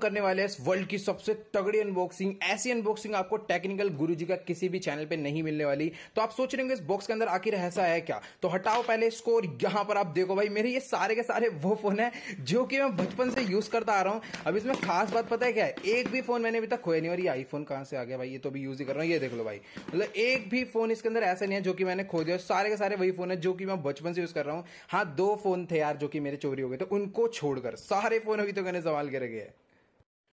करने वाले इस वर्ल्ड की सबसे तगड़ी अनबॉक्सिंग ऐसी अनबॉक्सिंग आपको टेक्निकल गुरुजी का किसी भी चैनल पे नहीं मिलने वाली तो आप सोच रहे होंगे इस बॉक्स के अंदर आखिर ऐसा है क्या तो हटाओ पहले इसको और यहां पर आप देखो भाई मेरे ये सारे के सारे वो फोन है जो कि मैं बचपन से यूज करता आ रहा हूं अब इसमें खास बात पता है क्या है एक भी फोन मैंने अभी तक खोया नहीं और ये आईफोन कहां से आ गया भाई ये तो भी यूज ही कर रहा हूं ये देख लो भाई मतलब एक भी फोन इसके अंदर ऐसा नहीं है जो कि मैंने खो दिया सारे के सारे वही फोन है जो कि मैं बचपन से यूज कर रहा हूं हाँ दो फोन थे यार जो कि मेरे चोरी हो गए थे तो उनको छोड़कर सारे फोन अभी तो मैंने सवाल कर रखे हैं